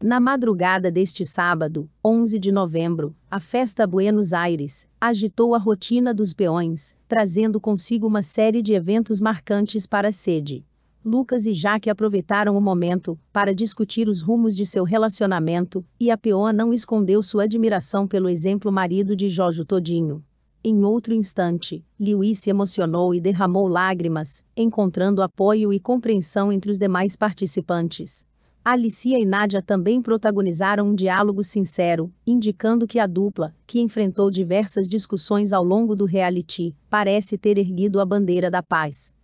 Na madrugada deste sábado, 11 de novembro, a festa Buenos Aires agitou a rotina dos peões, trazendo consigo uma série de eventos marcantes para a sede. Lucas e Jaque aproveitaram o momento para discutir os rumos de seu relacionamento, e a peoa não escondeu sua admiração pelo exemplo marido de Jorge Todinho. Em outro instante, Lewis se emocionou e derramou lágrimas, encontrando apoio e compreensão entre os demais participantes. Alicia e Nádia também protagonizaram um diálogo sincero, indicando que a dupla, que enfrentou diversas discussões ao longo do reality, parece ter erguido a bandeira da paz.